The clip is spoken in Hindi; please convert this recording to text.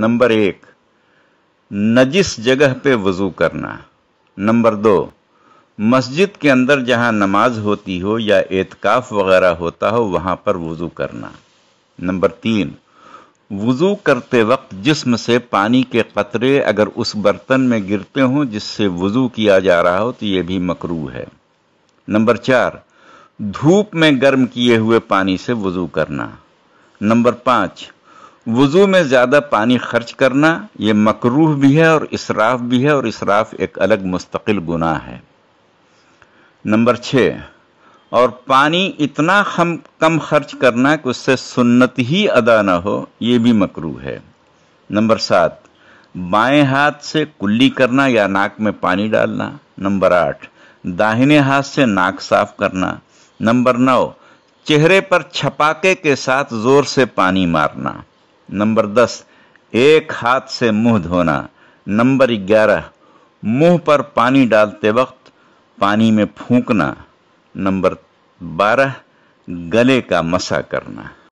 नंबर एक नजिस जगह पे वज़ू करना नंबर दो मस्जिद के अंदर जहां नमाज होती हो या एतकाफ़ वगैरह होता हो वहां पर वज़ू करना नंबर तीन वज़ू करते वक्त जिस्म से पानी के कतरे अगर उस बर्तन में गिरते हों जिससे वज़ू किया जा रहा हो तो ये भी मकरू है नंबर चार धूप में गर्म किए हुए पानी से वज़ू करना नंबर पाँच वज़ू में ज़्यादा पानी खर्च करना यह मकरूह भी है और इसराफ भी है और इसराफ एक अलग मुस्तकिल गुना है नंबर छः और पानी इतना हम कम खर्च करना कि उससे सुन्नत ही अदा ना हो यह भी मकरू है नंबर सात बाएं हाथ से कुल्ली करना या नाक में पानी डालना नंबर आठ दाहिने हाथ से नाक साफ करना नंबर नौ चेहरे पर छपाके के साथ ज़ोर से पानी मारना नंबर दस एक हाथ से मुंह धोना नंबर ग्यारह मुंह पर पानी डालते वक्त पानी में फूंकना नंबर बारह गले का मसा करना